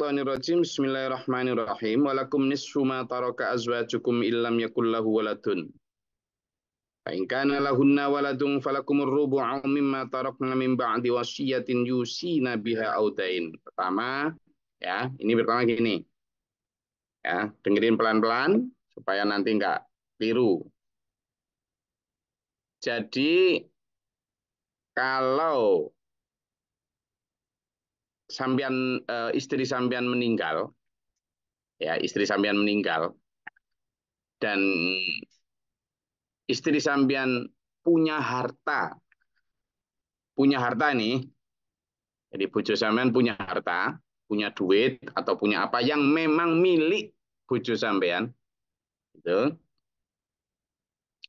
Minasyaitonirrajim. Bismillahirrahmanirrahim. Walakum nisfu ma taraka azwajukum illam yakul lahu waladun. Fa in kana lahunna waladun falakumur rubu'u mimma tarakna min ba'di wasiyatin yusina biha audain. Pertama, ya, ini pertama gini. Ya, dengerin pelan-pelan supaya nanti enggak biru. Jadi kalau sambian uh, istri sambian meninggal ya istri sambian meninggal dan istri sambian punya harta punya harta ini, jadi bojo sambian punya harta punya duit atau punya apa yang memang milik bojo sambian itu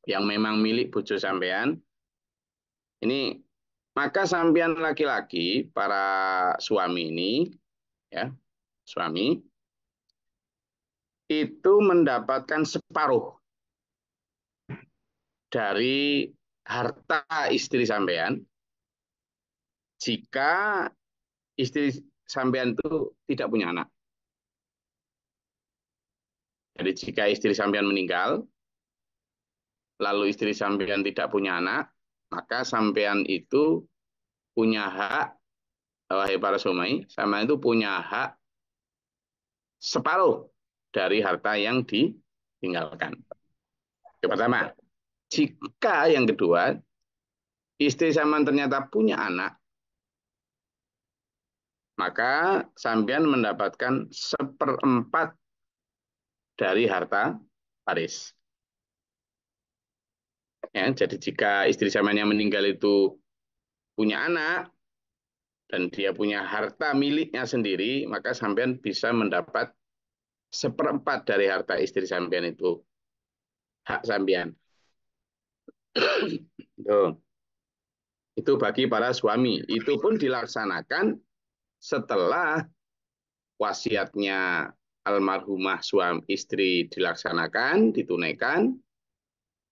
yang memang milik bojo sambian ini maka sampean laki-laki, para suami ini, ya, suami, itu mendapatkan separuh dari harta istri sampean jika istri sampean itu tidak punya anak. Jadi jika istri sampean meninggal, lalu istri sampean tidak punya anak, maka sampean itu punya hak wahai para sumai sama itu punya hak separuh dari harta yang ditinggalkan. Yang pertama, jika yang kedua, istri sampean ternyata punya anak, maka sampean mendapatkan seperempat dari harta Paris. Ya, jadi jika istri zaman meninggal itu punya anak dan dia punya harta miliknya sendiri, maka sampean bisa mendapat seperempat dari harta istri sampean itu hak sampean. Itu bagi para suami. Itu pun dilaksanakan setelah wasiatnya almarhumah suami istri dilaksanakan, ditunaikan.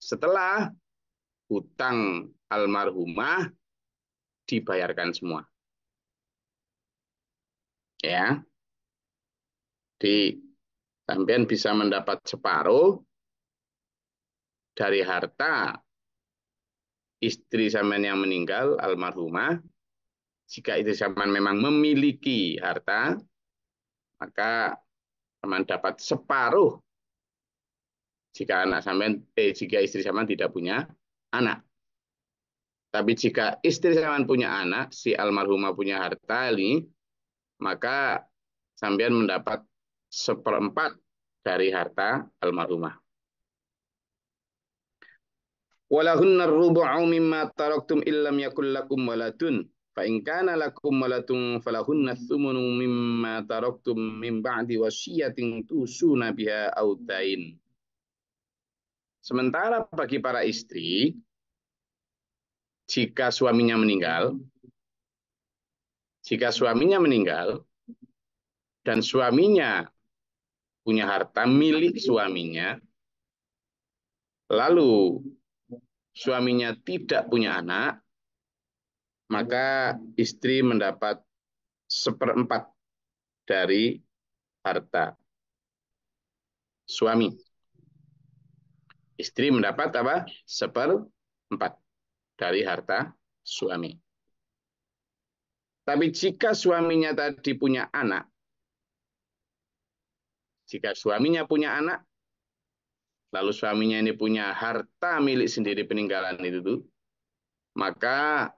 Setelah hutang almarhumah dibayarkan semua. Ya. Di sampean bisa mendapat separuh dari harta istri sampean yang meninggal almarhumah. Jika istri sampean memang memiliki harta, maka sampean dapat separuh jika anak sampean eh jika istri sampean tidak punya anak. Tapi jika istri sampean punya anak, si almarhumah punya harta ini, maka sampean mendapat seperempat dari harta almarhumah. Walahunna rubu'u mimma taraktum illam yakul lakum waladun. Fa in kana lakum waladun falahunna thumunu mimma taraktum min ba'di wasiyatin tusuna biha autain. Sementara bagi para istri, jika suaminya meninggal, jika suaminya meninggal dan suaminya punya harta milik suaminya, lalu suaminya tidak punya anak, maka istri mendapat seperempat dari harta suami. Istri mendapat apa? Seperempat dari harta suami. Tapi jika suaminya tadi punya anak, jika suaminya punya anak, lalu suaminya ini punya harta milik sendiri peninggalan itu, tuh, maka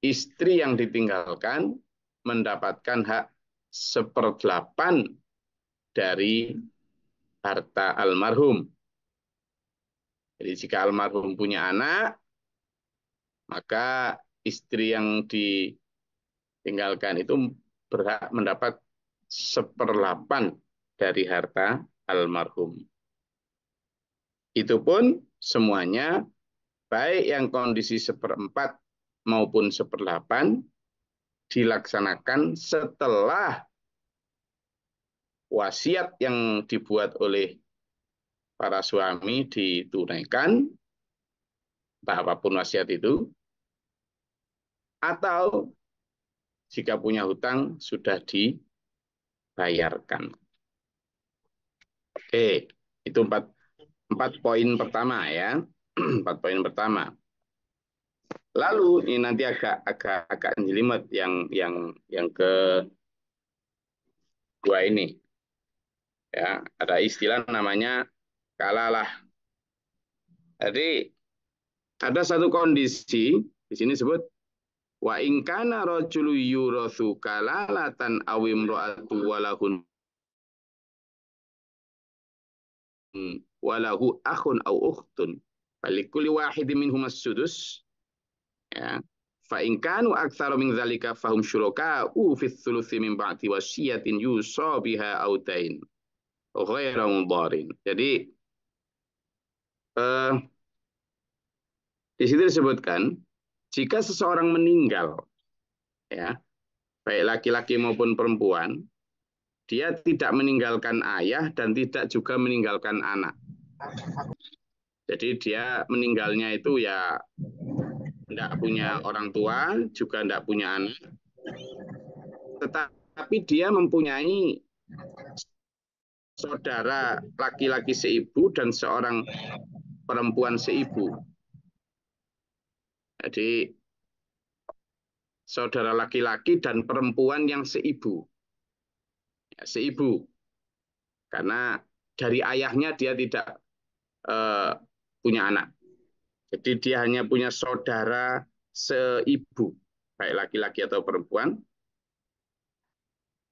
istri yang ditinggalkan mendapatkan hak seperdelapan dari harta almarhum jadi jika almarhum punya anak, maka istri yang ditinggalkan itu berhak mendapat seperlapan dari harta almarhum. Itu pun semuanya, baik yang kondisi seperempat maupun seperlapan, dilaksanakan setelah wasiat yang dibuat oleh para suami ditunaikan entah apapun wasiat itu atau jika punya hutang sudah dibayarkan. Oke, itu empat, empat poin pertama ya. Empat poin pertama. Lalu ini nanti agak agak agak jelimet yang yang yang ke dua ini. Ya, ada istilah namanya kalalah. Jadi ada satu kondisi di sini sebut wa ingkana rajulu yurathu kalalatan aw imra'atu walahun walahu akhun au ukhtun falikuli wahidin minhum as-sudus ya fa in kanu min dzalika fahum syuraka'u fi thuluthi min ba'di wasiyatin yusa biha ghairu jadi eh, di situ disebutkan jika seseorang meninggal, ya baik laki-laki maupun perempuan, dia tidak meninggalkan ayah dan tidak juga meninggalkan anak. Jadi dia meninggalnya itu ya tidak punya orang tua, juga tidak punya anak. Tetapi dia mempunyai saudara laki-laki seibu dan seorang perempuan seibu. Jadi saudara laki-laki dan perempuan yang seibu. Ya, seibu. Karena dari ayahnya dia tidak uh, punya anak. Jadi dia hanya punya saudara seibu, baik laki-laki atau perempuan.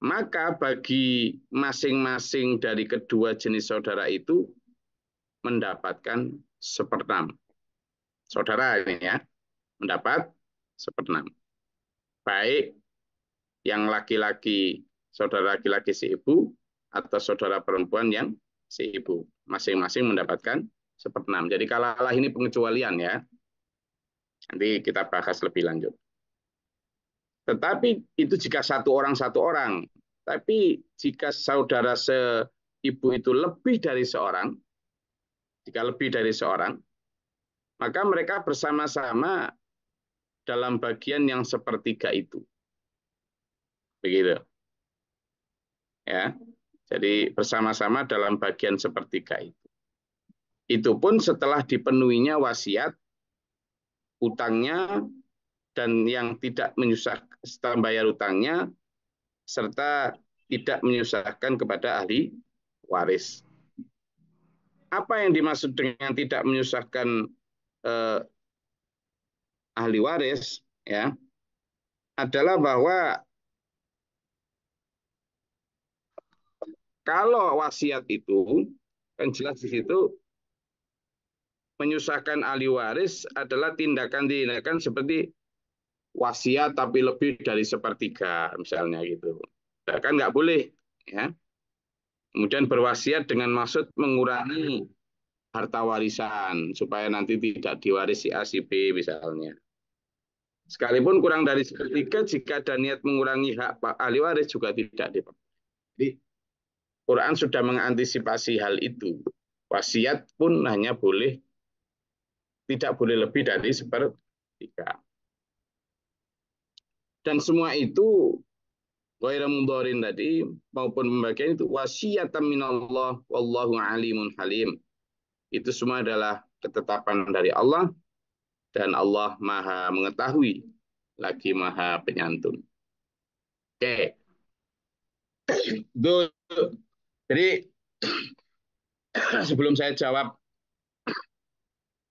Maka bagi masing-masing dari kedua jenis saudara itu mendapatkan seperenam. Saudara ini ya, mendapat seperenam. Baik yang laki-laki, saudara laki-laki si ibu, atau saudara perempuan yang si ibu. Masing-masing mendapatkan seperenam. Jadi Allah ini pengecualian ya. Nanti kita bahas lebih lanjut. Tetapi itu jika satu orang satu orang. Tapi jika saudara seibu itu lebih dari seorang, jika lebih dari seorang, maka mereka bersama-sama dalam bagian yang sepertiga itu. Begitu. Ya. Jadi bersama-sama dalam bagian sepertiga itu. Itu pun setelah dipenuhinya wasiat utangnya dan yang tidak menyusahkan setelah bayar utangnya serta tidak menyusahkan kepada ahli waris apa yang dimaksud dengan tidak menyusahkan eh, ahli waris ya adalah bahwa kalau wasiat itu kan jelas di situ menyusahkan ahli waris adalah tindakan-tindakan seperti wasiat tapi lebih dari sepertiga misalnya gitu kan nggak boleh ya Kemudian berwasiat dengan maksud mengurangi harta warisan supaya nanti tidak diwarisi ACP misalnya. Sekalipun kurang dari sepertiga jika ada niat mengurangi hak Pak ahli waris juga tidak diperbolehkan. Jadi Quran sudah mengantisipasi hal itu. Wasiat pun hanya boleh tidak boleh lebih dari sepertiga. Dan semua itu ghairu mudarin tadi maupun pembagian itu wasiatan minallah wallahu alimun halim. Itu semua adalah ketetapan dari Allah dan Allah Maha mengetahui lagi Maha penyantun. Oke. Okay. Jadi sebelum saya jawab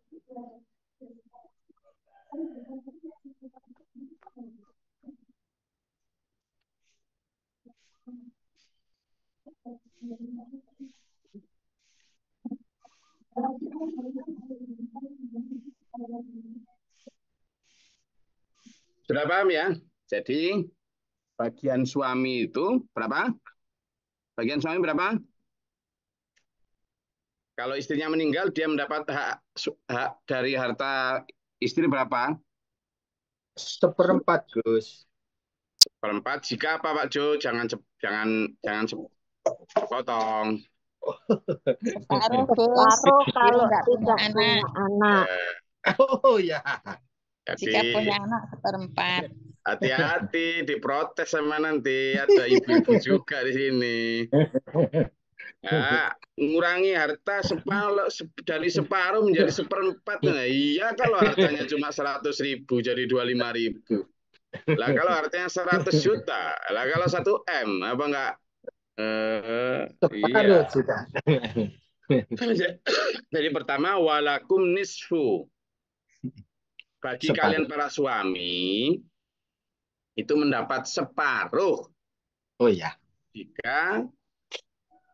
Sudah paham ya? Jadi bagian suami itu berapa? Bagian suami berapa? Kalau istrinya meninggal, dia mendapat hak, hak dari harta istri berapa? Seperempat, Gus. Seperempat. Jika apa, Pak Jo? Jangan jangan jangan potong. Baru kalau tidak punya anak. Eh. Oh ya. Jadi, Jika punya anak seperempat. Hati-hati, diprotes sama nanti ada ibu-ibu juga di sini. Ya, ngurangi harta separuh dari separuh menjadi seperempat. Nah, iya kalau hartanya cuma seratus ribu jadi dua lima ribu. Lah kalau hartanya seratus juta, lah kalau satu m apa enggak? Uh, iya. Jadi pertama walakum nisfu bagi separuh. kalian para suami itu mendapat separuh. Oh iya. Jika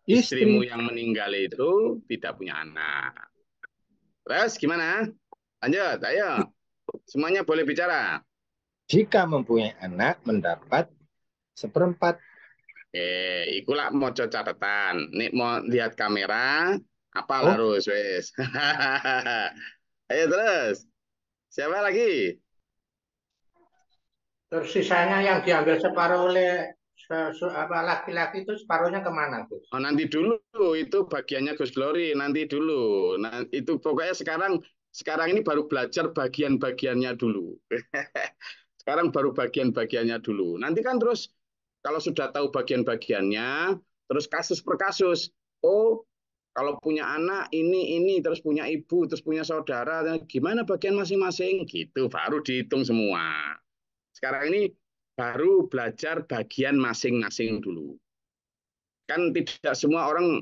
istrimu yang meninggal itu tidak punya anak. Terus gimana? Lanjut, ayo. Semuanya boleh bicara. Jika mempunyai anak mendapat seperempat. Oke, ikulah moco catatan. Nih mau lihat kamera, apa oh. harus wes. ayo terus. Siapa lagi? Terus sisanya yang diambil separuh oleh laki-laki itu separuhnya kemana Gus? Oh nanti dulu itu bagiannya Gus Glory nanti dulu. Nah, itu pokoknya sekarang sekarang ini baru belajar bagian-bagiannya dulu. sekarang baru bagian-bagiannya dulu. Nanti kan terus kalau sudah tahu bagian-bagiannya, terus kasus per kasus. Oh kalau punya anak ini ini terus punya ibu terus punya saudara gimana bagian masing-masing gitu baru dihitung semua sekarang ini baru belajar bagian masing-masing dulu kan tidak semua orang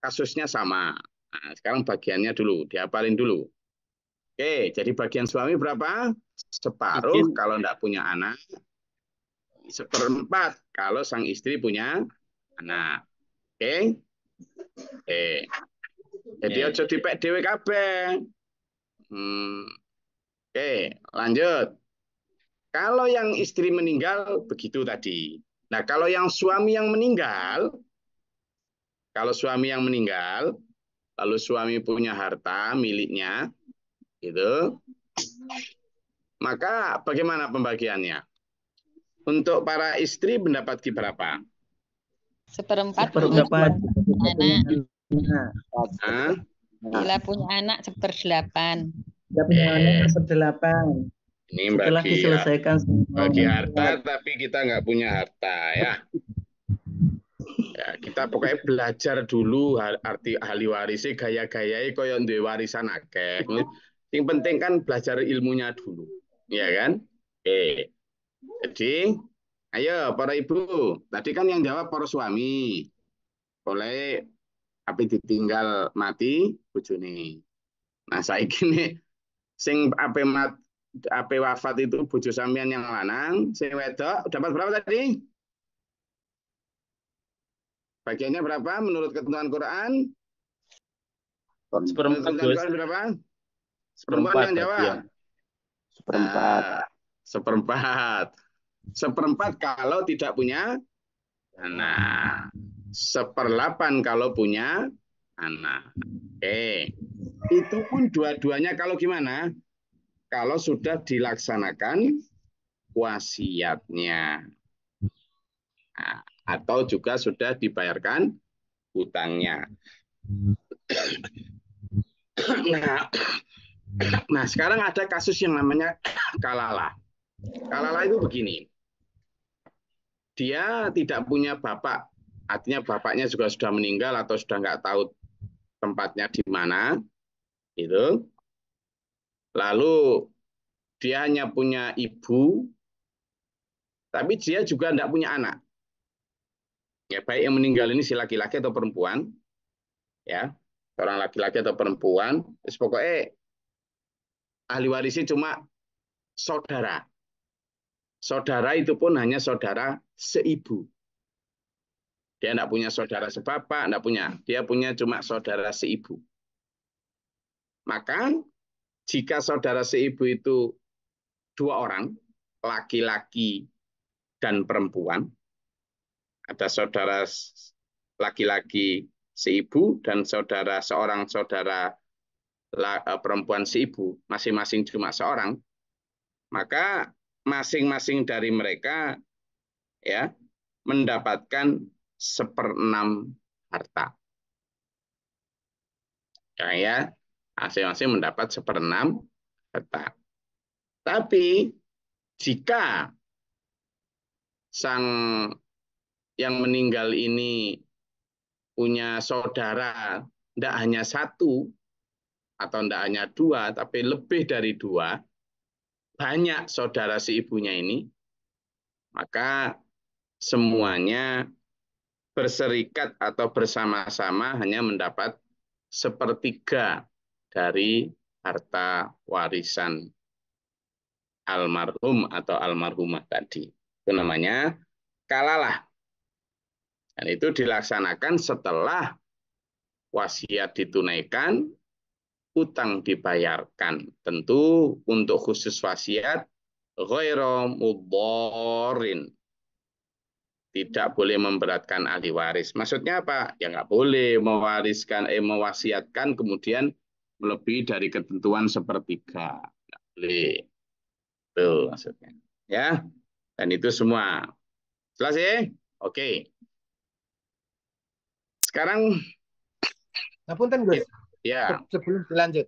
kasusnya sama nah, sekarang bagiannya dulu diapalin dulu oke jadi bagian suami berapa separuh Mungkin. kalau tidak punya anak seperempat kalau sang istri punya anak oke Eh. Jadi yeah. aja dipek dhewe kabeh. Hmm. Oke, lanjut. Kalau yang istri meninggal begitu tadi. Nah, kalau yang suami yang meninggal kalau suami yang meninggal lalu suami punya harta miliknya gitu. Maka bagaimana pembagiannya? Untuk para istri mendapat berapa? seperempat seperempat anak. Bila punya anak seperdelapan. Bila punya anak seperdelapan. Ini Setelah ya, diselesaikan semua. Bagi harta tapi kita nggak punya harta ya. ya kita pokoknya belajar dulu arti ahli warisi gaya gaya koyo duwe warisan akeh. Yang penting kan belajar ilmunya dulu. Ya kan? Oke. Jadi Ayo para ibu, tadi kan yang jawab para suami. Boleh tapi ditinggal mati bujuni. Nah, saya gini. sing api, mat api wafat itu buju sampean yang lanang, sing wedok dapat berapa tadi? Bagiannya berapa menurut ketentuan Quran? Seperempat. Quran berapa? Seperempat yang jawab. Seperempat. Nah, seperempat. Seperempat kalau tidak punya anak. Seperlapan kalau punya anak. Oke. Itu pun dua-duanya kalau gimana? Kalau sudah dilaksanakan wasiatnya. Nah, atau juga sudah dibayarkan hutangnya. Nah, nah sekarang ada kasus yang namanya kalala. Kalala itu begini dia tidak punya bapak, artinya bapaknya juga sudah meninggal atau sudah nggak tahu tempatnya di mana, itu. Lalu dia hanya punya ibu, tapi dia juga tidak punya anak. Ya, baik yang meninggal ini si laki-laki atau perempuan, ya seorang laki-laki atau perempuan, terus pokoknya eh, ahli warisnya cuma saudara. Saudara itu pun hanya saudara seibu. Dia tidak punya saudara sebapak, tidak punya. Dia punya cuma saudara seibu. Maka jika saudara seibu itu dua orang, laki-laki dan perempuan, ada saudara laki-laki seibu dan saudara seorang saudara eh, perempuan seibu, masing-masing cuma seorang, maka masing-masing dari mereka ya mendapatkan seperenam harta. Kaya nah, masing-masing mendapat seperenam harta. Tapi jika sang yang meninggal ini punya saudara tidak hanya satu atau tidak hanya dua, tapi lebih dari dua, banyak saudara si ibunya ini, maka semuanya berserikat atau bersama-sama hanya mendapat sepertiga dari harta warisan almarhum atau almarhumah tadi. Itu namanya kalalah. Dan itu dilaksanakan setelah wasiat ditunaikan utang dibayarkan. Tentu untuk khusus wasiat ghairu mudharin. Tidak boleh memberatkan ahli waris. Maksudnya apa? Ya nggak boleh mewariskan eh mewasiatkan kemudian melebihi dari ketentuan sepertiga. Nggak boleh. Itu maksudnya. Ya. Dan itu semua. Jelas ya? Oke. Sekarang Nah, punten Ya. Ya. Sebelum dilanjut,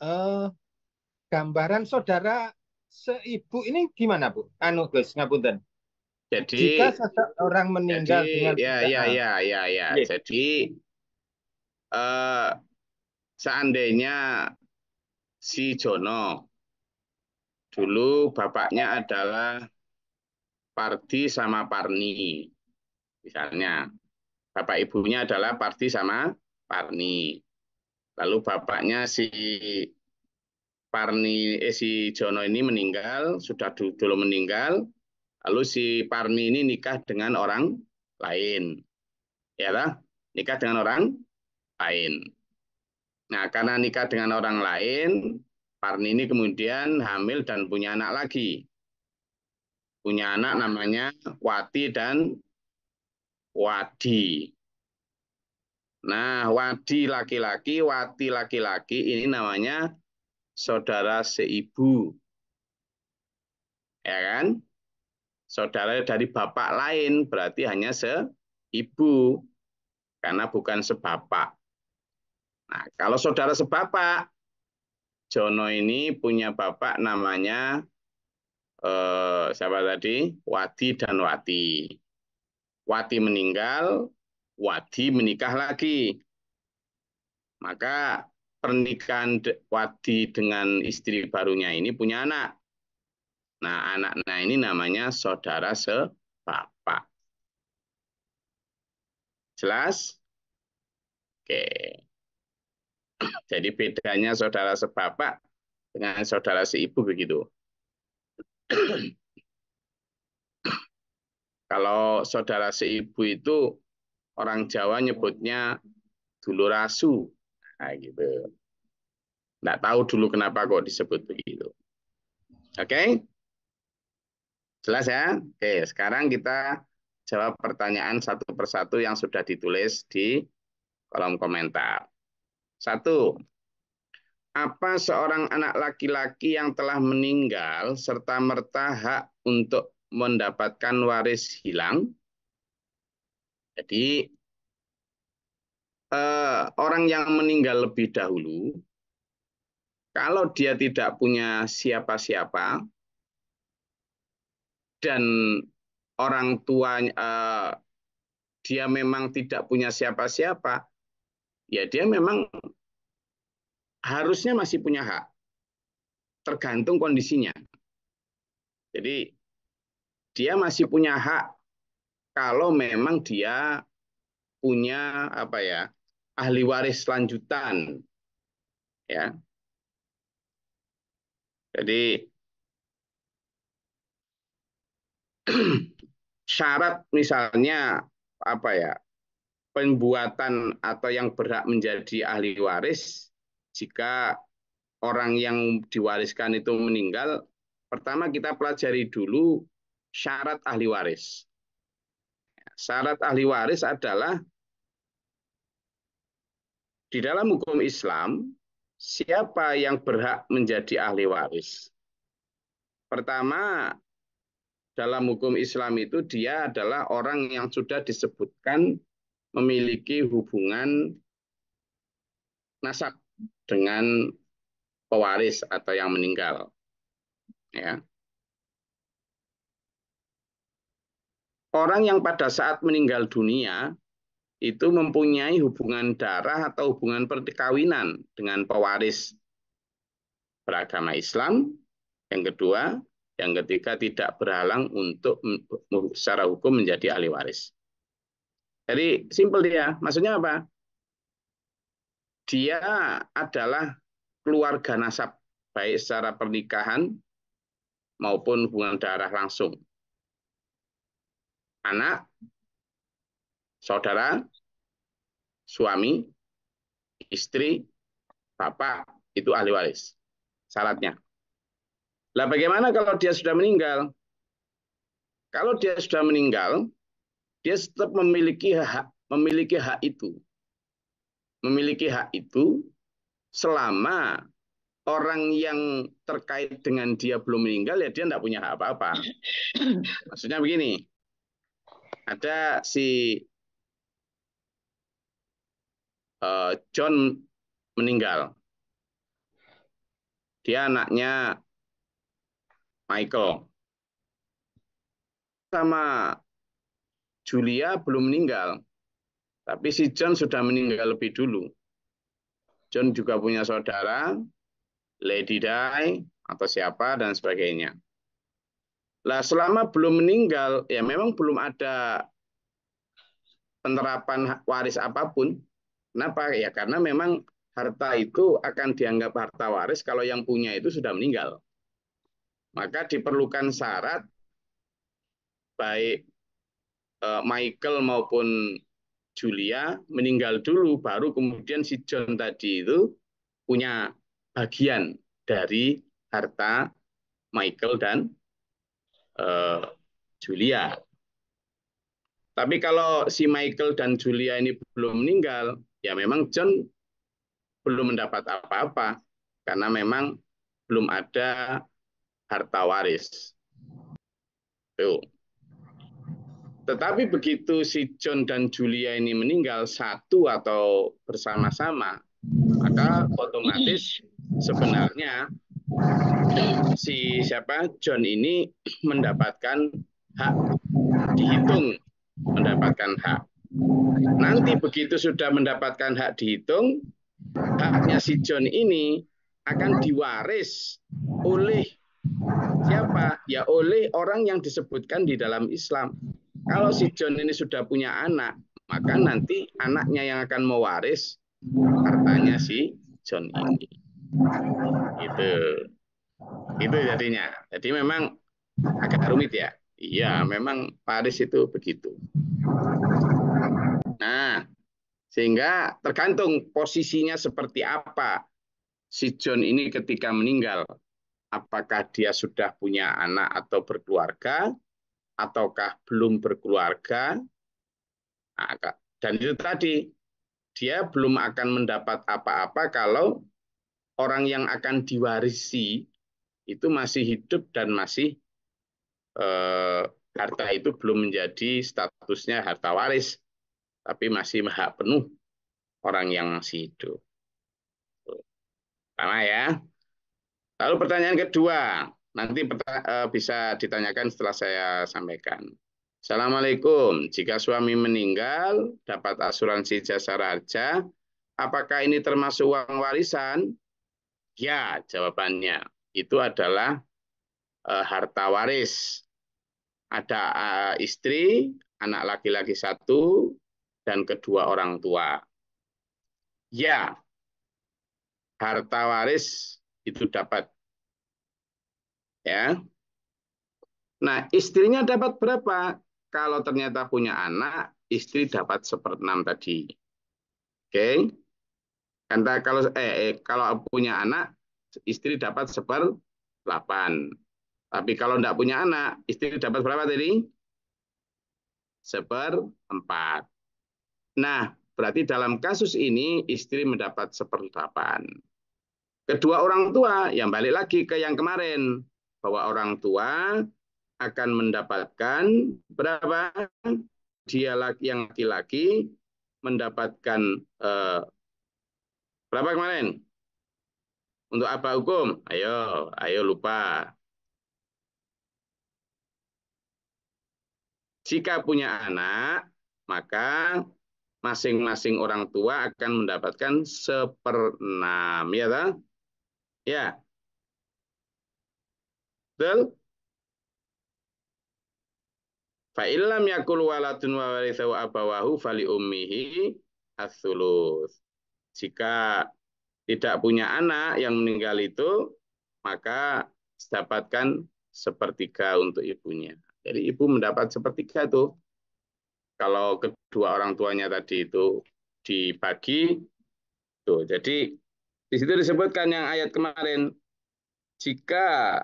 uh, gambaran saudara seibu ini gimana bu? Anu Gus ngapunten. Jadi jika seseorang meninggal jadi, dengan ya, ya, ya ya ya ya ya. Jadi uh, seandainya si Jono dulu bapaknya adalah Pardi sama Parni misalnya bapak ibunya adalah Pardi sama Parni. Lalu bapaknya si Parni eh, si Jono ini meninggal, sudah dulu meninggal. Lalu si Parni ini nikah dengan orang lain. Ya lah, nikah dengan orang lain. Nah, karena nikah dengan orang lain, Parni ini kemudian hamil dan punya anak lagi. Punya anak namanya Wati dan Wadi. Nah, wadi laki-laki, wati laki-laki ini namanya saudara seibu. Ya kan? Saudara dari bapak lain berarti hanya seibu karena bukan sebapak. Nah, kalau saudara sebapak, Jono ini punya bapak namanya eh, siapa tadi? Wati dan Wati. Wati meninggal, wadi menikah lagi. Maka pernikahan wadi dengan istri barunya ini punya anak. Nah, anaknya ini namanya saudara sebapak. Jelas? Oke. Jadi bedanya saudara sebapak dengan saudara seibu begitu. Kalau saudara seibu itu Orang Jawa nyebutnya dulurasu. Nah, gitu. Nggak tahu dulu kenapa kok disebut begitu. Oke? Okay? Jelas ya? Oke, sekarang kita jawab pertanyaan satu persatu yang sudah ditulis di kolom komentar. Satu, apa seorang anak laki-laki yang telah meninggal serta merta hak untuk mendapatkan waris hilang? Jadi eh, orang yang meninggal lebih dahulu, kalau dia tidak punya siapa-siapa dan orang tuanya eh, dia memang tidak punya siapa-siapa, ya dia memang harusnya masih punya hak, tergantung kondisinya. Jadi dia masih punya hak kalau memang dia punya apa ya ahli waris lanjutan ya jadi syarat misalnya apa ya pembuatan atau yang berhak menjadi ahli waris jika orang yang diwariskan itu meninggal pertama kita pelajari dulu syarat ahli waris syarat ahli waris adalah di dalam hukum Islam, siapa yang berhak menjadi ahli waris? Pertama, dalam hukum Islam itu dia adalah orang yang sudah disebutkan memiliki hubungan nasab dengan pewaris atau yang meninggal. Ya. orang yang pada saat meninggal dunia itu mempunyai hubungan darah atau hubungan perkawinan dengan pewaris beragama Islam. Yang kedua, yang ketiga tidak berhalang untuk secara hukum menjadi ahli waris. Jadi simpel dia, maksudnya apa? Dia adalah keluarga nasab baik secara pernikahan maupun hubungan darah langsung anak, saudara, suami, istri, bapak, itu ahli waris. Syaratnya. Lah bagaimana kalau dia sudah meninggal? Kalau dia sudah meninggal, dia tetap memiliki hak, memiliki hak itu. Memiliki hak itu selama orang yang terkait dengan dia belum meninggal ya dia tidak punya hak apa-apa. Maksudnya begini, ada si uh, John meninggal. Dia anaknya Michael. Sama Julia belum meninggal. Tapi si John sudah meninggal lebih dulu. John juga punya saudara, Lady Di atau siapa dan sebagainya. Lah selama belum meninggal ya memang belum ada penerapan waris apapun. Kenapa? Ya karena memang harta itu akan dianggap harta waris kalau yang punya itu sudah meninggal. Maka diperlukan syarat baik e, Michael maupun Julia meninggal dulu baru kemudian si John tadi itu punya bagian dari harta Michael dan Eh, Julia. Tapi kalau si Michael dan Julia ini belum meninggal, ya memang John belum mendapat apa-apa karena memang belum ada harta waris. Tuh. Tetapi begitu si John dan Julia ini meninggal satu atau bersama-sama, maka otomatis sebenarnya si siapa John ini mendapatkan hak dihitung mendapatkan hak nanti begitu sudah mendapatkan hak dihitung haknya si John ini akan diwaris oleh siapa ya oleh orang yang disebutkan di dalam Islam kalau si John ini sudah punya anak maka nanti anaknya yang akan mewaris hartanya si John ini itu. Itu jadinya. Jadi memang agak rumit ya. Iya, memang Paris itu begitu. Nah, sehingga tergantung posisinya seperti apa si John ini ketika meninggal. Apakah dia sudah punya anak atau berkeluarga, ataukah belum berkeluarga. Nah, dan itu tadi, dia belum akan mendapat apa-apa kalau orang yang akan diwarisi itu masih hidup dan masih eh, harta itu belum menjadi statusnya harta waris, tapi masih hak penuh orang yang masih hidup. Sama ya. Lalu pertanyaan kedua, nanti eh, bisa ditanyakan setelah saya sampaikan. Assalamualaikum, jika suami meninggal, dapat asuransi jasa raja, apakah ini termasuk uang warisan? Ya, jawabannya itu adalah uh, harta waris. Ada uh, istri, anak laki-laki satu, dan kedua orang tua. Ya, harta waris itu dapat. Ya. Nah, istrinya dapat berapa? Kalau ternyata punya anak, istri dapat seperenam tadi. Oke. Okay? Kanta kalau eh, eh kalau punya anak istri dapat seper 8. Tapi kalau tidak punya anak, istri dapat berapa tadi? seper Seperempat. Nah, berarti dalam kasus ini istri mendapat seper delapan Kedua orang tua, yang balik lagi ke yang kemarin. Bahwa orang tua akan mendapatkan berapa? Dia yang laki-laki mendapatkan eh, Berapa kemarin? Untuk apa hukum? Ayo, ayo lupa. Jika punya anak, maka masing-masing orang tua akan mendapatkan seperenam, ya tak? Ya. Betul? Fa'ilam yakul waladun wa warithahu abawahu fali ummihi as jika tidak punya anak yang meninggal itu, maka dapatkan sepertiga untuk ibunya. Jadi ibu mendapat sepertiga tuh. Kalau kedua orang tuanya tadi itu dibagi, tuh. Jadi di situ disebutkan yang ayat kemarin, jika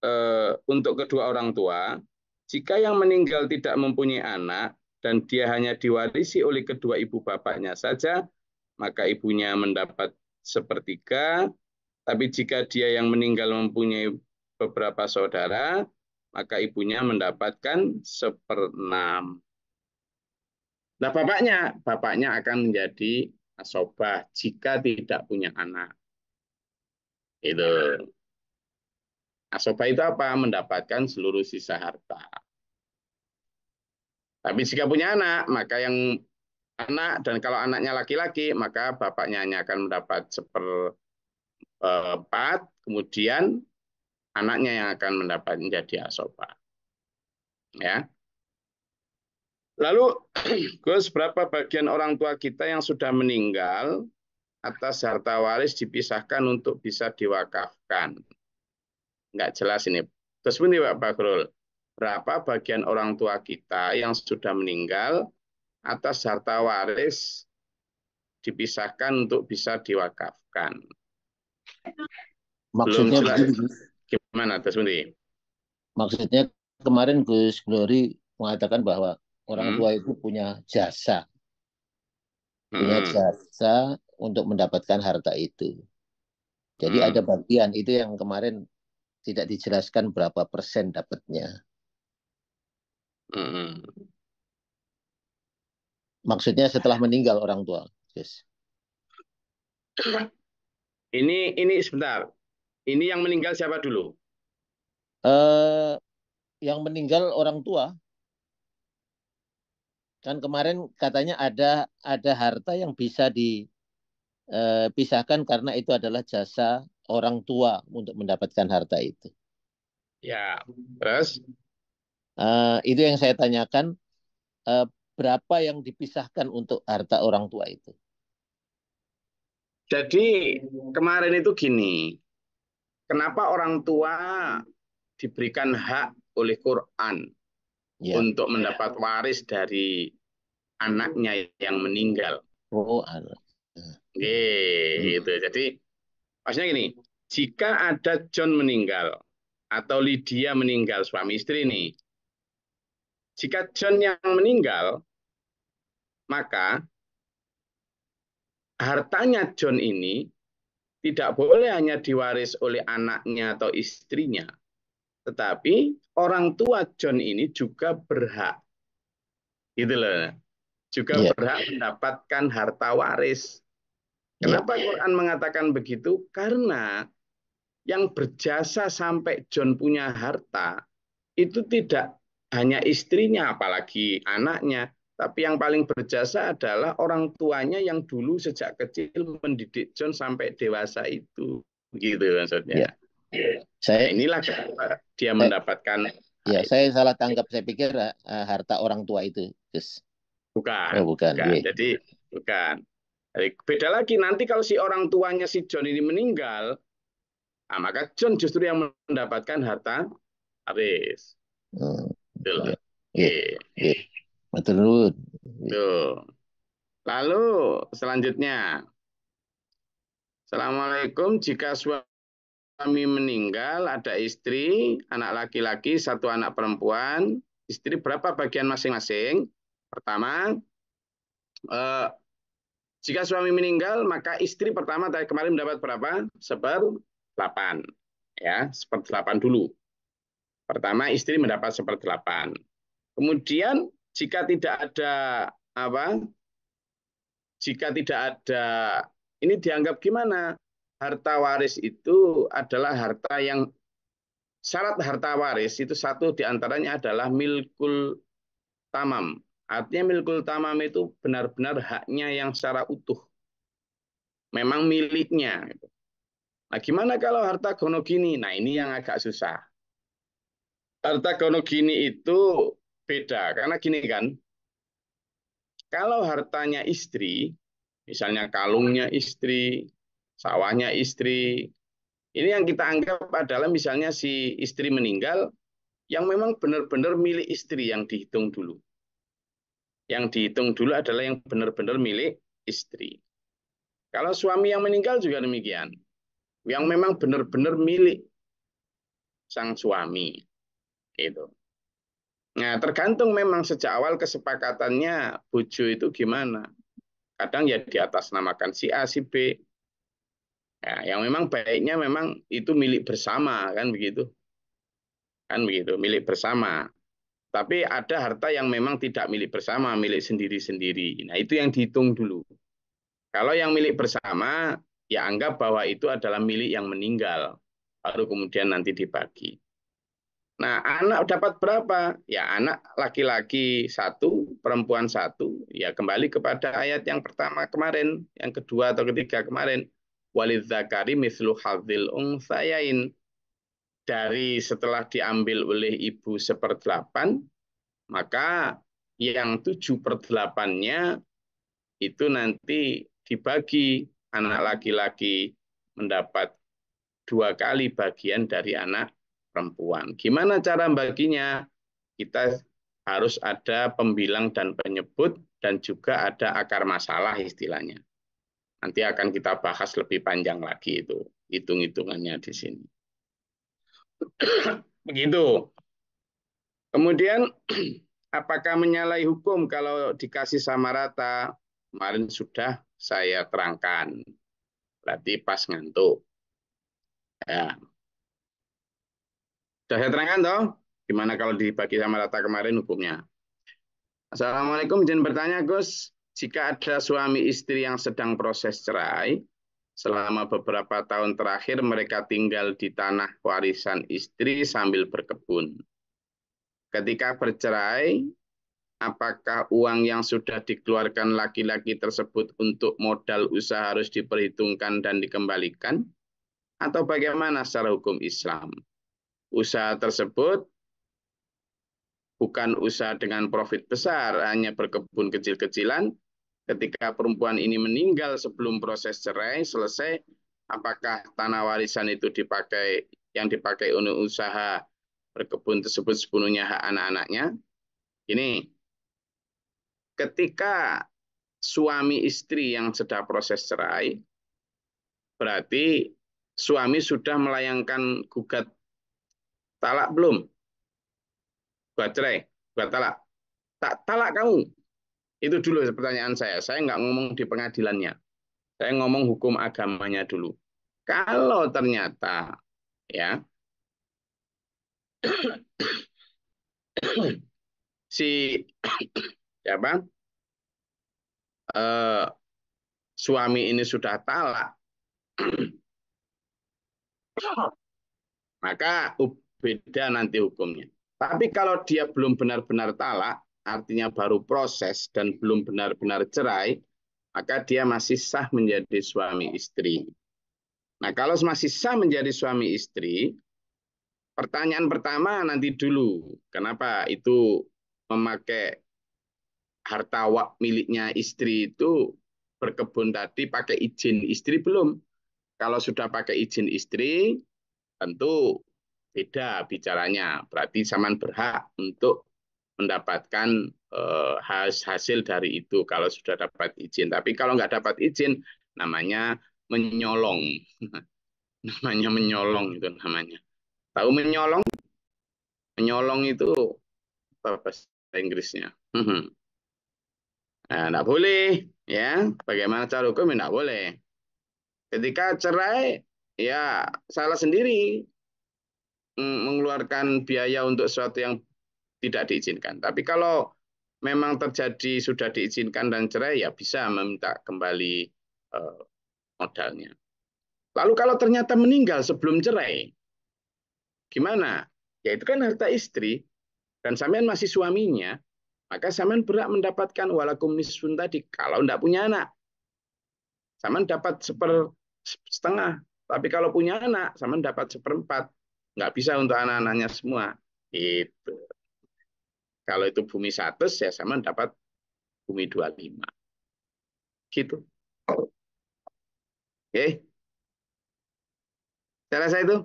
eh, untuk kedua orang tua, jika yang meninggal tidak mempunyai anak dan dia hanya diwarisi oleh kedua ibu bapaknya saja, maka ibunya mendapat sepertiga. Tapi jika dia yang meninggal mempunyai beberapa saudara, maka ibunya mendapatkan seperenam. Nah bapaknya, bapaknya akan menjadi asobah jika tidak punya anak. Itu. Asobah itu apa? Mendapatkan seluruh sisa harta. Tapi jika punya anak, maka yang anak dan kalau anaknya laki-laki maka bapaknya hanya akan mendapat seperempat eh, kemudian anaknya yang akan mendapat menjadi asopa ya lalu Gus berapa bagian orang tua kita yang sudah meninggal atas harta waris dipisahkan untuk bisa diwakafkan nggak jelas ini terus ini Pak Bagrul berapa bagian orang tua kita yang sudah meninggal atas harta waris dipisahkan untuk bisa diwakafkan. Maksudnya Belum jelas. gimana, Tasmini? Maksudnya kemarin Gus Glory mengatakan bahwa orang hmm. tua itu punya jasa, hmm. punya jasa untuk mendapatkan harta itu. Jadi hmm. ada bagian itu yang kemarin tidak dijelaskan berapa persen dapatnya. Hmm. Maksudnya setelah meninggal orang tua. Yes. Ini ini sebentar. Ini yang meninggal siapa dulu? Eh, yang meninggal orang tua. Kan kemarin katanya ada ada harta yang bisa dipisahkan eh, karena itu adalah jasa orang tua untuk mendapatkan harta itu. Ya, terus? Uh, itu yang saya tanyakan. Uh, berapa yang dipisahkan untuk harta orang tua itu? Jadi kemarin itu gini, kenapa orang tua diberikan hak oleh Quran ya. untuk mendapat ya. waris dari anaknya yang meninggal? Oh, Allah. Oke, hmm. gitu. Jadi maksudnya gini, jika ada John meninggal atau Lydia meninggal suami istri nih, jika John yang meninggal, maka hartanya John ini tidak boleh hanya diwaris oleh anaknya atau istrinya, tetapi orang tua John ini juga berhak, gitu loh, juga yeah. berhak mendapatkan harta waris. Iya. Kenapa yeah. Quran mengatakan begitu? Karena yang berjasa sampai John punya harta itu tidak hanya istrinya apalagi anaknya, tapi yang paling berjasa adalah orang tuanya yang dulu sejak kecil mendidik John sampai dewasa itu, gitu maksudnya. Ya. Saya nah, inilah dia mendapatkan. Ya, saya salah tangkap. Saya pikir uh, harta orang tua itu, Bukan. Oh, bukan. bukan. Iya. Jadi bukan. beda lagi nanti kalau si orang tuanya si John ini meninggal, nah, maka John justru yang mendapatkan harta habis. Hmm. Betul. Iya. Iya. Lalu selanjutnya. Assalamualaikum. Jika suami meninggal, ada istri, anak laki-laki, satu anak perempuan. Istri berapa bagian masing-masing? Pertama, eh, jika suami meninggal, maka istri pertama tadi kemarin mendapat berapa? Seper 8. Ya, seper 8 dulu. Pertama istri mendapat seperdelapan. Kemudian jika tidak ada apa? Jika tidak ada ini dianggap gimana? Harta waris itu adalah harta yang syarat harta waris itu satu diantaranya adalah milkul tamam. Artinya milkul tamam itu benar-benar haknya yang secara utuh. Memang miliknya. Nah, gimana kalau harta gono gini? Nah, ini yang agak susah harta kono gini itu beda karena gini kan kalau hartanya istri misalnya kalungnya istri sawahnya istri ini yang kita anggap adalah misalnya si istri meninggal yang memang benar-benar milik istri yang dihitung dulu yang dihitung dulu adalah yang benar-benar milik istri kalau suami yang meninggal juga demikian yang memang benar-benar milik sang suami itu. Nah, tergantung memang sejak awal kesepakatannya bojo itu gimana. Kadang ya di atas namakan si A, si B. Ya, yang memang baiknya memang itu milik bersama, kan begitu. Kan begitu, milik bersama. Tapi ada harta yang memang tidak milik bersama, milik sendiri-sendiri. Nah, itu yang dihitung dulu. Kalau yang milik bersama, ya anggap bahwa itu adalah milik yang meninggal. Baru kemudian nanti dibagi. Nah, anak dapat berapa? Ya, anak laki-laki satu, perempuan satu. Ya, kembali kepada ayat yang pertama kemarin, yang kedua atau ketiga kemarin. Walid zakari mislu hadil ungsayain. Dari setelah diambil oleh ibu seperdelapan, maka yang tujuh perdelapannya itu nanti dibagi anak laki-laki mendapat dua kali bagian dari anak perempuan. Gimana cara baginya? Kita harus ada pembilang dan penyebut dan juga ada akar masalah istilahnya. Nanti akan kita bahas lebih panjang lagi itu hitung-hitungannya di sini. Begitu. Kemudian apakah menyalahi hukum kalau dikasih sama rata? Kemarin sudah saya terangkan. Berarti pas ngantuk. Ya, sudah saya terangkan toh, gimana kalau dibagi sama rata kemarin hukumnya. Assalamualaikum, izin bertanya Gus, jika ada suami istri yang sedang proses cerai, selama beberapa tahun terakhir mereka tinggal di tanah warisan istri sambil berkebun. Ketika bercerai, apakah uang yang sudah dikeluarkan laki-laki tersebut untuk modal usaha harus diperhitungkan dan dikembalikan? Atau bagaimana secara hukum Islam? usaha tersebut bukan usaha dengan profit besar, hanya berkebun kecil-kecilan. Ketika perempuan ini meninggal sebelum proses cerai selesai, apakah tanah warisan itu dipakai yang dipakai untuk usaha berkebun tersebut sepenuhnya hak anak-anaknya? Ini ketika suami istri yang sedang proses cerai, berarti suami sudah melayangkan gugat Talak belum? Buat cerai, buat talak. Tak talak kamu. Itu dulu pertanyaan saya. Saya nggak ngomong di pengadilannya. Saya ngomong hukum agamanya dulu. Kalau ternyata ya si siapa ya uh, eh, suami ini sudah talak maka beda nanti hukumnya. Tapi kalau dia belum benar-benar talak, artinya baru proses dan belum benar-benar cerai, maka dia masih sah menjadi suami istri. Nah, kalau masih sah menjadi suami istri, pertanyaan pertama nanti dulu, kenapa itu memakai harta wak miliknya istri itu berkebun tadi pakai izin istri belum? Kalau sudah pakai izin istri, tentu beda bicaranya. Berarti Saman berhak untuk mendapatkan eh, hasil dari itu kalau sudah dapat izin. Tapi kalau nggak dapat izin, namanya menyolong. namanya menyolong itu namanya. Tahu menyolong? Menyolong itu apa bahasa Inggrisnya? nah, nggak boleh, ya. Bagaimana cara hukum? Nggak boleh. Ketika cerai, ya salah sendiri Mm, mengeluarkan biaya untuk sesuatu yang tidak diizinkan. Tapi kalau memang terjadi sudah diizinkan dan cerai ya bisa meminta kembali eh, modalnya. Lalu kalau ternyata meninggal sebelum cerai, gimana? Ya itu kan harta istri dan sampean masih suaminya, maka sampean berhak mendapatkan walakum nisfun tadi kalau tidak punya anak. Sampean dapat seper setengah, tapi kalau punya anak sampean dapat seperempat. Nggak bisa untuk anak-anaknya semua. Itu. Kalau itu bumi satu ya sama dapat bumi 25. Gitu. Oke. Okay. Saya rasa itu.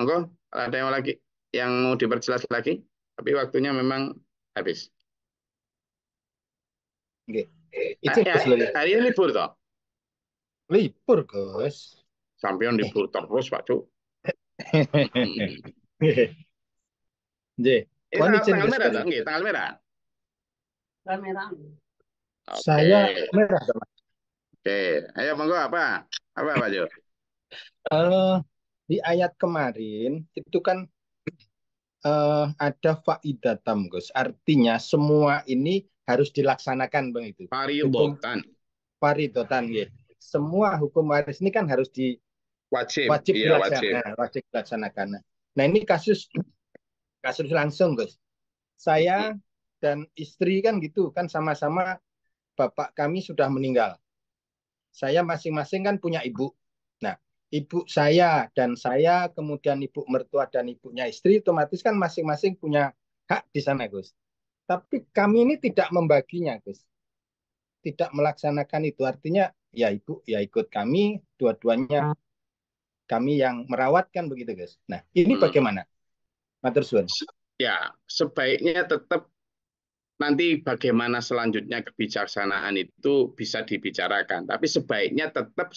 Monggo, ada yang lagi yang mau diperjelas lagi, tapi waktunya memang habis. Oke. Itu hari, hari ini libur toh? Libur, guys Sampai libur terus, Pak Cuk. J. tanggal merah dong, tanggal merah. Tanggal merah. Saya merah Oke, okay. ayo monggo apa? Apa Pak Jo? Uh, di ayat kemarin itu kan uh, ada faidatam Gus. Artinya semua ini harus dilaksanakan Bang itu. Paridotan. Paridotan ya. Semua hukum waris ini kan harus di wajib, wajib, iya, dilaksanakan, wajib. Eh, wajib dilaksanakan. Nah ini kasus kasus langsung Gus. Saya dan istri kan gitu kan sama-sama bapak kami sudah meninggal. Saya masing-masing kan punya ibu. Nah ibu saya dan saya kemudian ibu mertua dan ibunya istri otomatis kan masing-masing punya hak di sana Gus. Tapi kami ini tidak membaginya Gus. Tidak melaksanakan itu artinya ya ibu ya ikut kami dua-duanya hmm kami yang merawatkan begitu guys. Nah ini hmm. bagaimana? Matur suwun. Ya sebaiknya tetap nanti bagaimana selanjutnya kebijaksanaan itu bisa dibicarakan. Tapi sebaiknya tetap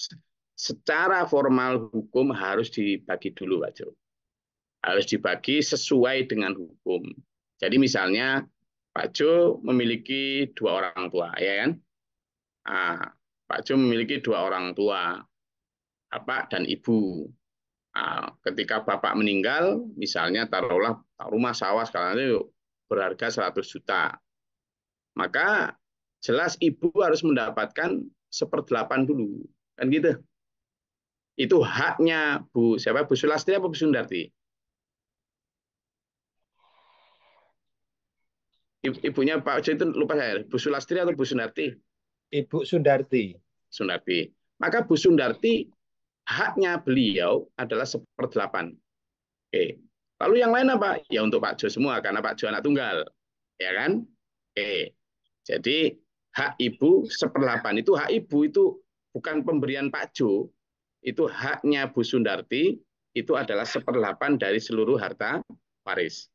secara formal hukum harus dibagi dulu Pak Jo. Harus dibagi sesuai dengan hukum. Jadi misalnya Pak Jo memiliki dua orang tua, ya kan? Ah, Pak Jo memiliki dua orang tua bapak dan ibu. Nah, ketika bapak meninggal, misalnya taruhlah rumah sawah sekarang itu berharga 100 juta. Maka jelas ibu harus mendapatkan seperdelapan dulu. Kan gitu. Itu haknya Bu siapa Bu Sulastri apa Bu Sundarti? Ibunya Pak Ojo itu lupa saya, Bu Sulastri atau Bu Sundarti? Ibu Sundarti. Sundarti. Maka Bu Sundarti haknya beliau adalah seperdelapan. Oke. Lalu yang lain apa? Ya untuk Pak Jo semua karena Pak Jo anak tunggal. Ya kan? Oke. Jadi hak ibu seperdelapan itu hak ibu itu bukan pemberian Pak Jo, itu haknya Bu Sundarti itu adalah seperdelapan dari seluruh harta waris.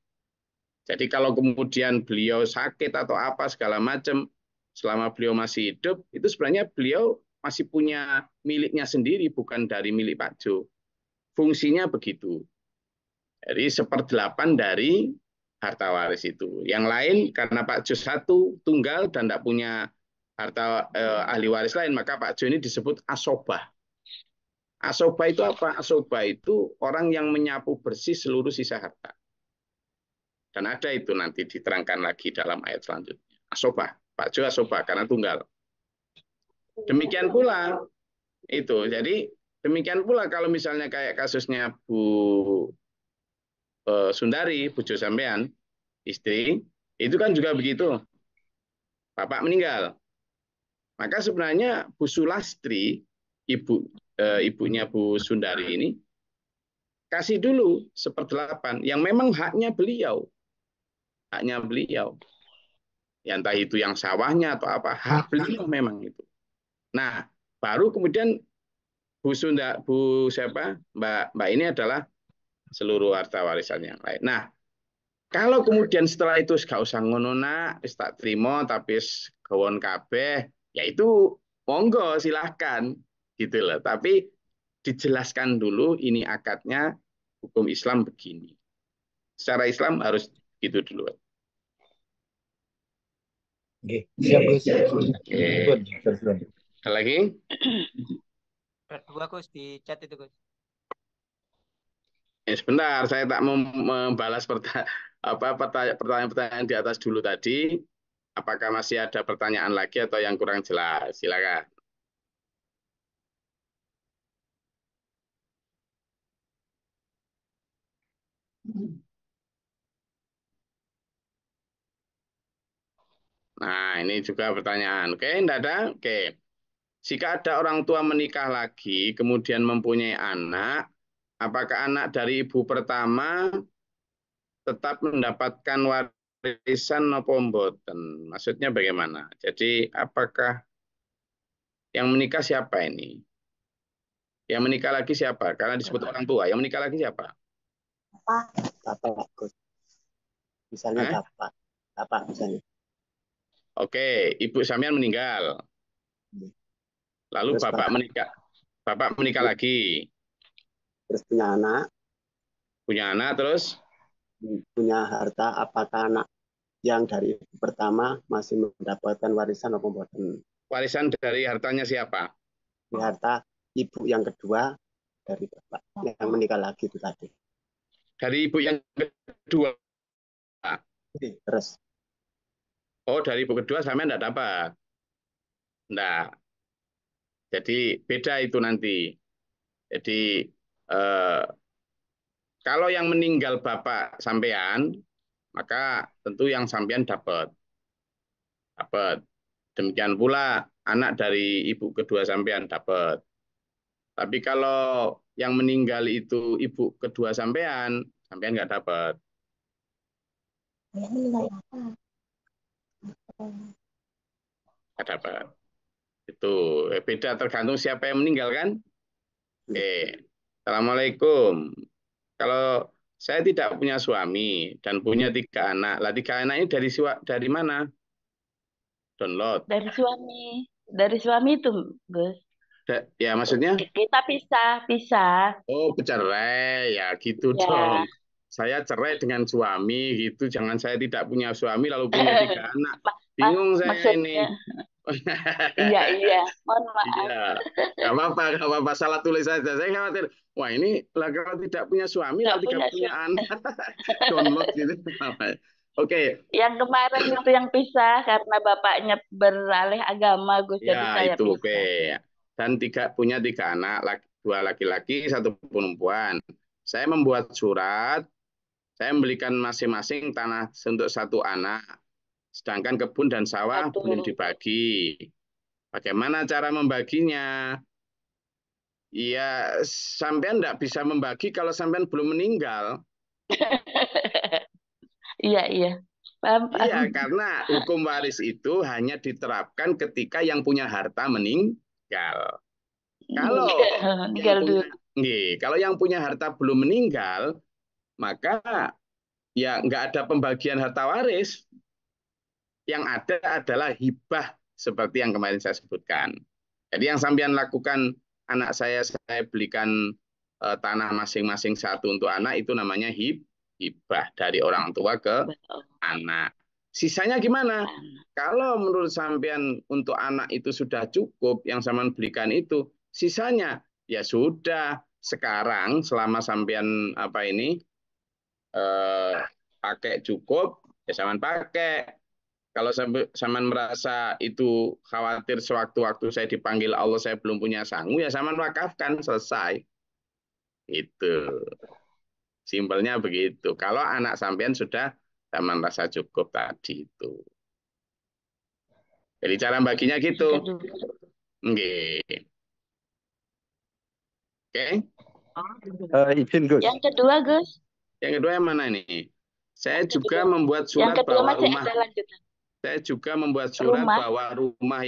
Jadi kalau kemudian beliau sakit atau apa segala macam selama beliau masih hidup itu sebenarnya beliau masih punya miliknya sendiri bukan dari milik Pak Jo. Fungsinya begitu. Jadi seperdelapan dari harta waris itu. Yang lain karena Pak Jo satu tunggal dan tidak punya harta eh, ahli waris lain, maka Pak Jo ini disebut asobah. Asobah itu apa? Asobah itu orang yang menyapu bersih seluruh sisa harta. Dan ada itu nanti diterangkan lagi dalam ayat selanjutnya. Asobah, Pak Jo asobah karena tunggal. Demikian pula itu. Jadi demikian pula kalau misalnya kayak kasusnya Bu eh, Sundari, Jo Sampean, istri, itu kan juga begitu. Bapak meninggal. Maka sebenarnya Bu Sulastri, ibu eh, ibunya Bu Sundari ini kasih dulu seperdelapan yang memang haknya beliau. Haknya beliau. Ya entah itu yang sawahnya atau apa, hak beliau memang itu. Nah, baru kemudian Bu Sunda, Bu siapa, Mbak Mbak ini adalah seluruh harta warisan yang lain. Nah, kalau kemudian setelah itu gak usah ngono nak, tak terima tapi gawon kabeh, ya itu monggo silahkan gitu loh. Tapi dijelaskan dulu ini akadnya hukum Islam begini. Secara Islam harus gitu dulu. Oke, siap, siap lagi? Berat Gus di chat itu Gus. ya sebentar, saya tak mau membalas pertanyaan-pertanyaan di atas dulu tadi. Apakah masih ada pertanyaan lagi atau yang kurang jelas? Silakan. Nah, ini juga pertanyaan. Oke, tidak ada? Oke. Jika ada orang tua menikah lagi, kemudian mempunyai anak, apakah anak dari ibu pertama tetap mendapatkan warisan nopomboten? Maksudnya bagaimana? Jadi apakah yang menikah siapa ini? Yang menikah lagi siapa? Karena disebut orang tua. Yang menikah lagi siapa? Bapak. Bapak. Misalnya eh? bapak. Bapak misalnya. Oke, Ibu Samian meninggal. Lalu Terus bapak menikah. Bapak menikah hmm. lagi. Terus punya anak. Punya anak terus? Punya harta apakah anak yang dari pertama masih mendapatkan warisan atau pembuatan? Warisan dari hartanya siapa? Harta ibu yang kedua dari bapak yang menikah lagi itu tadi. Dari ibu yang kedua? Iya, terus. Oh, dari ibu kedua sampai enggak dapat? Enggak. Jadi beda itu nanti. Jadi eh, kalau yang meninggal bapak sampean, maka tentu yang sampean dapat. Dapat. Demikian pula anak dari ibu kedua sampean dapat. Tapi kalau yang meninggal itu ibu kedua sampean, sampean nggak dapat. Nggak dapat. Itu eh, beda tergantung siapa yang meninggal kan? Oke. Assalamualaikum. Kalau saya tidak punya suami dan punya tiga anak. Lah tiga anak ini dari siwa, dari mana? Download. Dari suami. Dari suami itu, Gus. Da, ya maksudnya? Kita pisah, pisah. Oh, bercerai ya gitu ya. dong. Saya cerai dengan suami gitu. Jangan saya tidak punya suami lalu punya tiga anak. Bingung saya maksudnya, ini iya iya, mohon maaf. Iya. Gak apa-apa, gak apa-apa salah tulis saja. Saya khawatir, wah ini lah kalau tidak punya suami, kalau tidak punya anak, download gitu. Oke. Okay. Yang kemarin itu yang pisah karena bapaknya beralih agama, Gus. Ya, jadi saya itu, pisah. Okay. Dan tiga punya tiga anak, laki, dua laki-laki, satu perempuan. Saya membuat surat, saya membelikan masing-masing tanah untuk satu anak Sedangkan kebun dan sawah Satu. belum dibagi. Bagaimana cara membaginya? Iya, sampean tidak bisa membagi kalau sampean belum meninggal. iya, iya. Iya, karena hukum waris itu hanya diterapkan ketika yang punya harta meninggal. Kalau iya, meninggal yang punya, nge, kalau yang punya harta belum meninggal, maka ya nggak ada pembagian harta waris yang ada adalah hibah seperti yang kemarin saya sebutkan. Jadi yang sampean lakukan anak saya saya belikan uh, tanah masing-masing satu untuk anak itu namanya hib hibah dari orang tua ke Betul. anak. Sisanya gimana? Kalau menurut sampean untuk anak itu sudah cukup yang sampean belikan itu, sisanya ya sudah sekarang selama sampean apa ini eh, pakai cukup ya sampean pakai kalau saman merasa itu khawatir sewaktu-waktu saya dipanggil Allah saya belum punya sanggup ya saman wakafkan selesai. Itu. Simpelnya begitu. Kalau anak sampean sudah saman merasa cukup tadi itu. Jadi cara baginya gitu. gitu. Oke. Oke. Uh, Yang kedua Gus. Yang kedua yang mana ini? Saya juga membuat surat yang rumah saya juga membuat surat rumah. bahwa rumah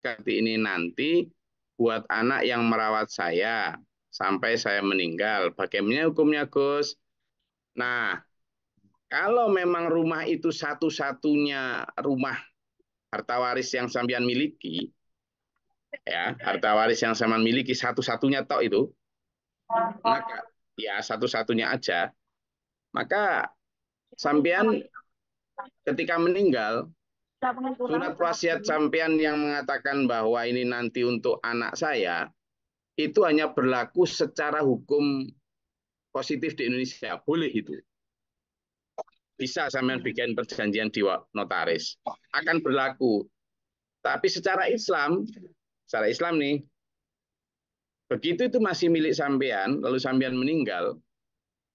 seperti ini nanti buat anak yang merawat saya sampai saya meninggal. Bagaimana hukumnya, Gus? Nah, kalau memang rumah itu satu-satunya rumah harta waris yang sampean miliki, ya harta waris yang sampean miliki satu-satunya tok itu, maka ya satu-satunya aja, maka sampean ketika meninggal surat wasiat sampean yang mengatakan bahwa ini nanti untuk anak saya itu hanya berlaku secara hukum positif di Indonesia. Boleh itu. Bisa sampean bikin perjanjian di notaris. Akan berlaku. Tapi secara Islam, secara Islam nih, begitu itu masih milik sampean, lalu sampean meninggal,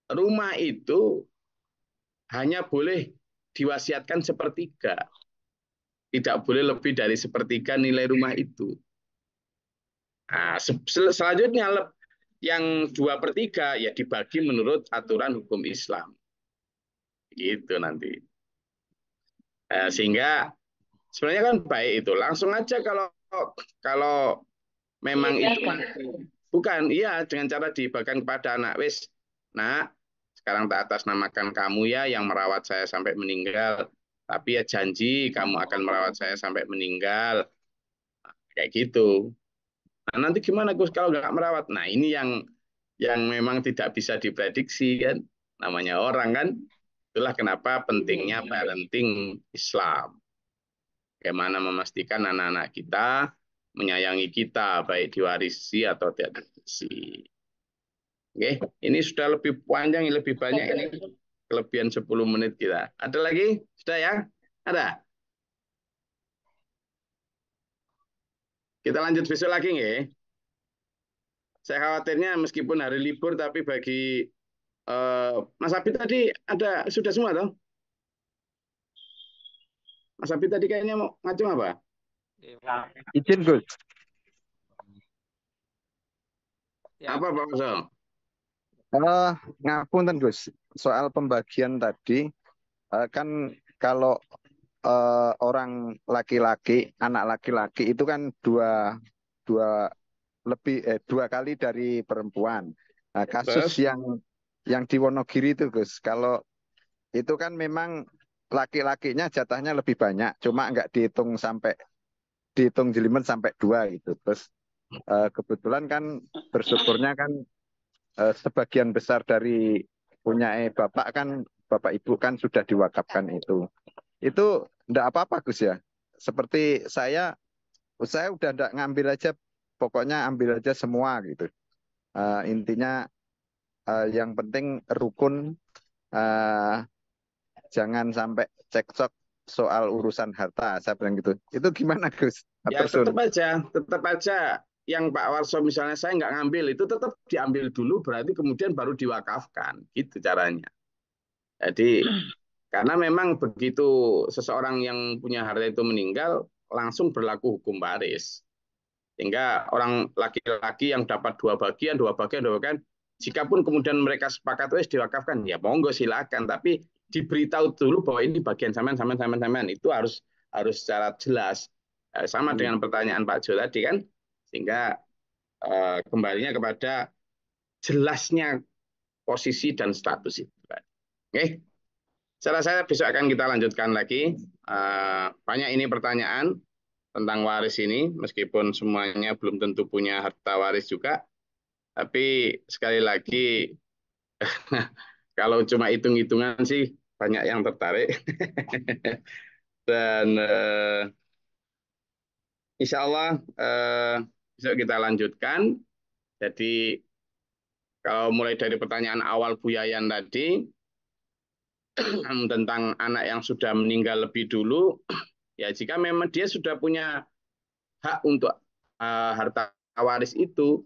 rumah itu hanya boleh diwasiatkan sepertiga. Tidak boleh lebih dari sepertiga nilai rumah itu. Nah, sel selanjutnya yang dua per tiga ya dibagi menurut aturan hukum Islam. Gitu nanti. Nah, sehingga sebenarnya kan baik itu. Langsung aja kalau kalau memang ya, itu kan. bukan iya dengan cara dibagikan kepada anak wis nak sekarang tak atas namakan kamu ya yang merawat saya sampai meninggal. Tapi ya janji kamu akan merawat saya sampai meninggal. kayak gitu. Nah, nanti gimana Gus kalau nggak merawat? Nah ini yang yang memang tidak bisa diprediksi kan. Namanya orang kan. Itulah kenapa pentingnya parenting Islam. Bagaimana memastikan anak-anak kita menyayangi kita, baik diwarisi atau tidak diwarisi. Oke, okay. ini sudah lebih panjang, lebih banyak ini kelebihan 10 menit kita. Ada lagi? Sudah ya? Ada? Kita lanjut besok lagi nggih. Saya khawatirnya meskipun hari libur tapi bagi uh, Mas Abi tadi ada sudah semua toh? Mas Abi tadi kayaknya mau ngacung apa? Izin Gus. Apa Pak Masal? Uh, eh, ngapunten Gus, soal pembagian tadi uh, kan kalau uh, orang laki-laki, anak laki-laki itu kan dua dua lebih eh, dua kali dari perempuan. Nah, kasus Betul. yang yang di Wonogiri itu Gus, kalau itu kan memang laki-lakinya jatahnya lebih banyak, cuma nggak dihitung sampai dihitung jelimet sampai dua gitu. Terus uh, kebetulan kan bersyukurnya kan eh, sebagian besar dari punya bapak kan bapak ibu kan sudah diwakafkan itu. Itu enggak apa-apa Gus ya. Seperti saya saya udah enggak ngambil aja pokoknya ambil aja semua gitu. Uh, intinya uh, yang penting rukun uh, jangan sampai cekcok soal urusan harta saya bilang gitu. Itu gimana Gus? Ya, tetap aja, tetap aja yang Pak Warso misalnya saya nggak ngambil itu tetap diambil dulu berarti kemudian baru diwakafkan gitu caranya. Jadi karena memang begitu seseorang yang punya harta itu meninggal langsung berlaku hukum baris. Sehingga orang laki-laki yang dapat dua bagian, dua bagian, dua bagian, jika pun kemudian mereka sepakat wes diwakafkan, ya monggo silakan. Tapi diberitahu dulu bahwa ini bagian sampean, sampean, sampean, sampean. Itu harus harus secara jelas. Eh, sama hmm. dengan pertanyaan Pak Jo tadi kan, sehingga uh, kembalinya kepada jelasnya posisi dan status itu. Oke. Okay? Setelah saya besok akan kita lanjutkan lagi. uh, banyak ini pertanyaan tentang waris ini, meskipun semuanya belum tentu punya harta waris juga. Tapi sekali lagi, kalau cuma hitung-hitungan sih banyak yang tertarik. Dan uh, insya Allah uh, besok kita lanjutkan. Jadi kalau mulai dari pertanyaan awal Bu Yayan tadi tentang anak yang sudah meninggal lebih dulu, ya jika memang dia sudah punya hak untuk uh, harta waris itu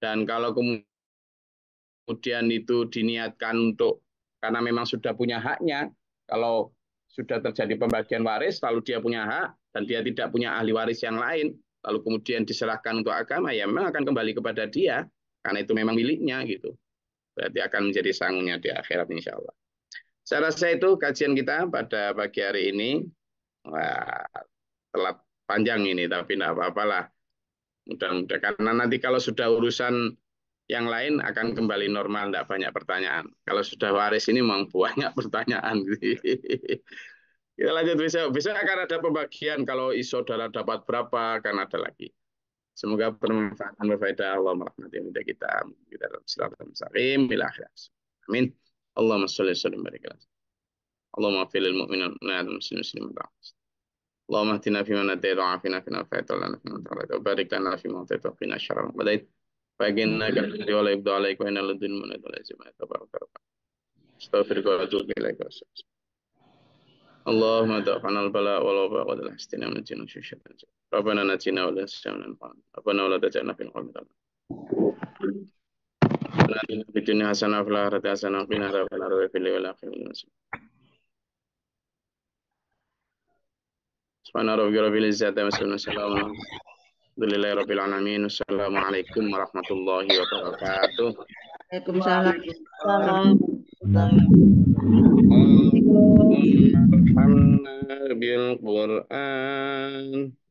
dan kalau kemudian itu diniatkan untuk karena memang sudah punya haknya, kalau sudah terjadi pembagian waris lalu dia punya hak dan dia tidak punya ahli waris yang lain, lalu kemudian diserahkan untuk agama ya memang akan kembali kepada dia karena itu memang miliknya gitu. Berarti akan menjadi sangunya di akhirat insya Allah. Saya rasa itu kajian kita pada pagi hari ini. Wah, telat panjang ini, tapi tidak apa-apalah. Mudah-mudahan karena nanti kalau sudah urusan yang lain akan kembali normal, tidak banyak pertanyaan. Kalau sudah waris ini memang banyak pertanyaan. Kita ya, lanjut besok. Besok akan ada pembagian kalau saudara dapat berapa akan ada lagi. Semoga bermanfaat dan berfaedah. Allah merahmati muda kita. Kita dalam silatul mustaqim bila Amin. Allahumma salli wa barik Allahumma fil mu'minin wal muslimin muslimin. Allahumma atina fi man atayta wa afina fi man afayta wa lana fi man tawallayta barik lana fi wa inna اللهم دفعنا البلاء والوباء وذل حسنا من جنة الشيطان ربنا نجنا ولا تسلمنا ربنا ولا تجعلنا في القوم الظالمين في الدنيا حسنة وفي الآخرة حسنة وقنا عذاب النار وفي الليل والآخرة سبحان ربك رب العزة عما يصفون سلام الحمد لله رب العالمين والسلام عليكم ورحمة الله وبركاته. Waalaikumsalam. Allahumma arhamna bil